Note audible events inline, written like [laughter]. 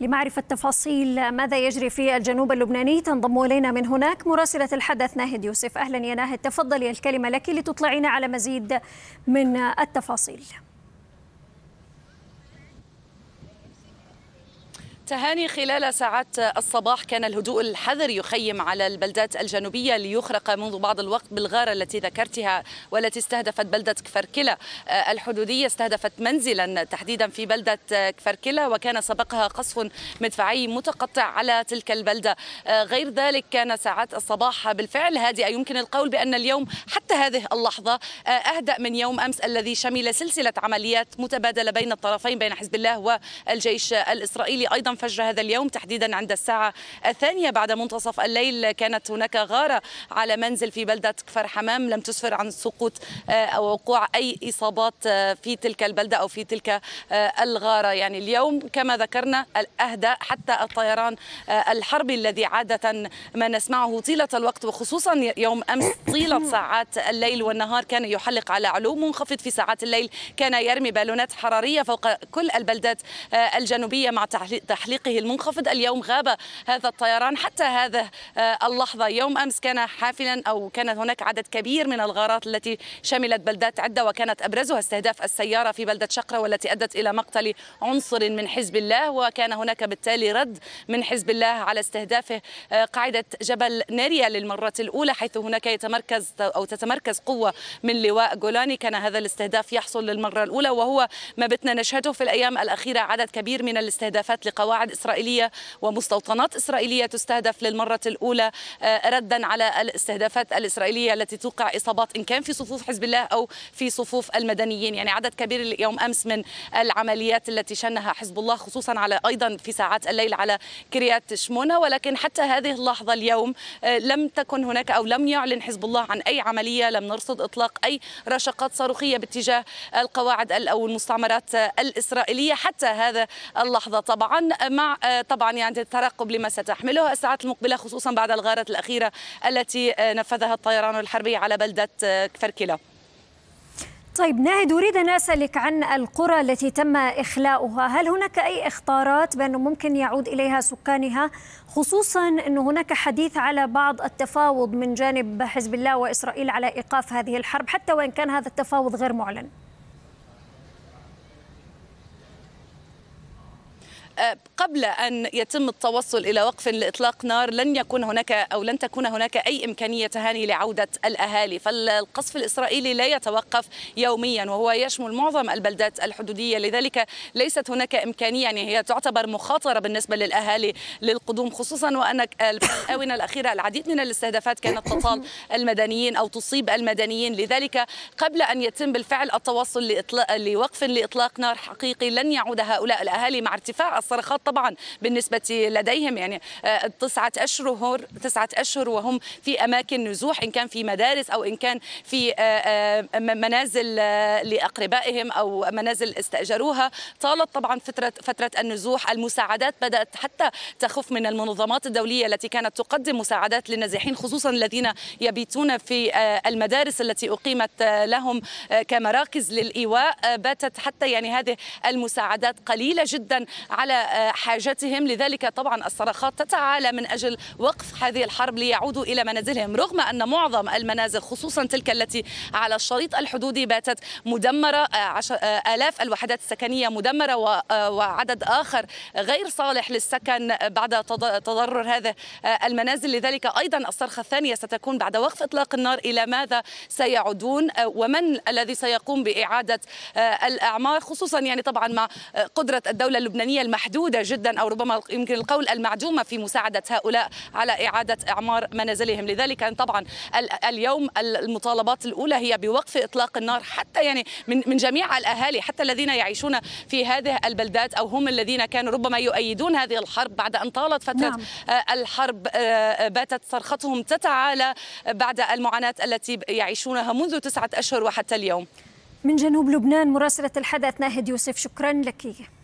لمعرفة تفاصيل ماذا يجري في الجنوب اللبناني تنضم إلينا من هناك مراسلة الحدث ناهد يوسف أهلا يا ناهد تفضلي الكلمة لك لتطلعينا على مزيد من التفاصيل تهاني خلال ساعات الصباح كان الهدوء الحذر يخيم على البلدات الجنوبية ليخرق منذ بعض الوقت بالغارة التي ذكرتها والتي استهدفت بلدة كفركلة آه، الحدودية استهدفت منزلا تحديدا في بلدة آه، كفركلة وكان سبقها قصف مدفعي متقطع على تلك البلدة آه، غير ذلك كان ساعات الصباح بالفعل هادئة يمكن القول بأن اليوم حتى هذه اللحظة آه، أهدأ من يوم أمس الذي شمل سلسلة عمليات متبادلة بين الطرفين بين حزب الله والجيش الإسرائيلي أيضا فجر هذا اليوم تحديدا عند الساعة الثانية بعد منتصف الليل كانت هناك غارة على منزل في بلدة كفر حمام لم تسفر عن سقوط آه، أو وقوع أي إصابات آه، في تلك البلدة أو في تلك الغارة يعني اليوم كما ذكرنا الأهدأ حتى الطيران الحربي الذي عادة ما نسمعه طيلة الوقت وخصوصا يوم أمس طيلة [coughs] ساعات الليل والنهار كان يحلق على علو منخفض في ساعات الليل كان يرمي بالونات حرارية فوق كل البلدات آه، الجنوبية مع تحليقه المنخفض اليوم غاب هذا الطيران حتى هذا آه، اللحظة يوم أمس كان حافلا أو كان هناك عدد كبير من الغارات التي شملت بلدات عدة وكانت أبرزها استهداف السيارة في بلدة شقرة والتي أدت إلى مقتل عنصر من حزب الله وكان هناك بالتالي رد من حزب الله على استهدافه آه، قاعدة جبل ناريا للمرة الأولى حيث هناك يتمركز أو تتمركز مركز قوة من لواء جولاني كان هذا الاستهداف يحصل للمرة الأولى وهو ما بتنا نشهده في الأيام الأخيرة عدد كبير من الاستهدافات لقواعد إسرائيلية ومستوطنات إسرائيلية تستهدف للمرة الأولى آه، ردا على الاستهدافات الإسرائيلية التي توقع إصابات إن كان في صفوف حزب الله أو في صفوف المدنيين يعني عدد كبير يوم أمس من العمليات التي شنها حزب الله خصوصا على أيضا في ساعات الليل على كريات شمونة ولكن حتى هذه اللحظة اليوم آه، لم تكن هناك أو لم يعلن حزب الله عن أي عملية الصاروخيه لم نرصد اطلاق اي رشقات صاروخيه باتجاه القواعد او المستعمرات الاسرائيليه حتى هذا اللحظه طبعا مع طبعا يعني الترقب لما ستحمله الساعات المقبله خصوصا بعد الغاره الاخيره التي نفذها الطيران الحربي على بلده كفركلا طيب ناهد أريد أن أسألك عن القرى التي تم إخلاؤها هل هناك أي إخطارات بأنه ممكن يعود إليها سكانها خصوصا انه هناك حديث على بعض التفاوض من جانب حزب الله وإسرائيل على إيقاف هذه الحرب حتى وإن كان هذا التفاوض غير معلن أه، قبل أن يتم التوصل إلى وقف لإطلاق نار لن يكون هناك أو لن تكون هناك أي إمكانية تهاني لعودة الأهالي فالقصف الإسرائيلي لا يتوقف يوميا وهو يشمل معظم البلدات الحدودية لذلك ليست هناك إمكانية يعني هي تعتبر مخاطرة بالنسبة للأهالي للقدوم خصوصا وأن الآونة الأخيرة العديد من الاستهدافات كانت تطال المدنيين أو تصيب المدنيين لذلك قبل أن يتم بالفعل التوصل لإطلاق لوقف لإطلاق نار حقيقي لن يعود هؤلاء الأهالي مع ارتفاع الصرخات طبعا بالنسبة لديهم يعني آه، تسعة أشهر تسعة أشهر وهم في أماكن نزوح إن كان في مدارس أو إن كان في آه، آه، منازل لأقربائهم أو منازل استأجروها طالت طبعا فترة فترة النزوح المساعدات بدأت حتى تخف من المنظمات الدولية التي كانت تقدم مساعدات للنازحين خصوصا الذين يبيتون في المدارس التي أقيمت لهم كمراكز للإيواء باتت حتى يعني هذه المساعدات قليلة جدا على حاجتهم لذلك طبعا الصرخات تتعالى من أجل وقف هذه الحرب ليعودوا إلى منازلهم رغم أن معظم المنازل خصوصا تلك التي على الشريط الحدودي باتت مدمرة آه، آه، آلاف الوحدات السكنية مدمرة آه، وعدد آخر غير صالح للسكن بعد تضرر هذا المنازل لذلك أيضا الصرخة الثانية ستكون بعد وقف إطلاق النار إلى ماذا سيعودون ومن الذي سيقوم بإعادة الأعمار خصوصا يعني طبعا مع قدرة الدولة اللبنانية المحلية محدودة جدا أو ربما يمكن القول المعدومة في مساعدة هؤلاء على إعادة إعمار منازلهم لذلك طبعا اليوم المطالبات الأولى هي بوقف إطلاق النار حتى يعني من, من جميع الأهالي حتى الذين يعيشون في هذه البلدات أو هم الذين كانوا ربما يؤيدون هذه الحرب بعد أن طالت فترة نعم. آه، الحرب آه، باتت صرختهم تتعالى بعد المعاناة التي يعيشونها منذ تسعة أشهر وحتى اليوم من جنوب لبنان مراسلة الحدث ناهد يوسف شكرا لك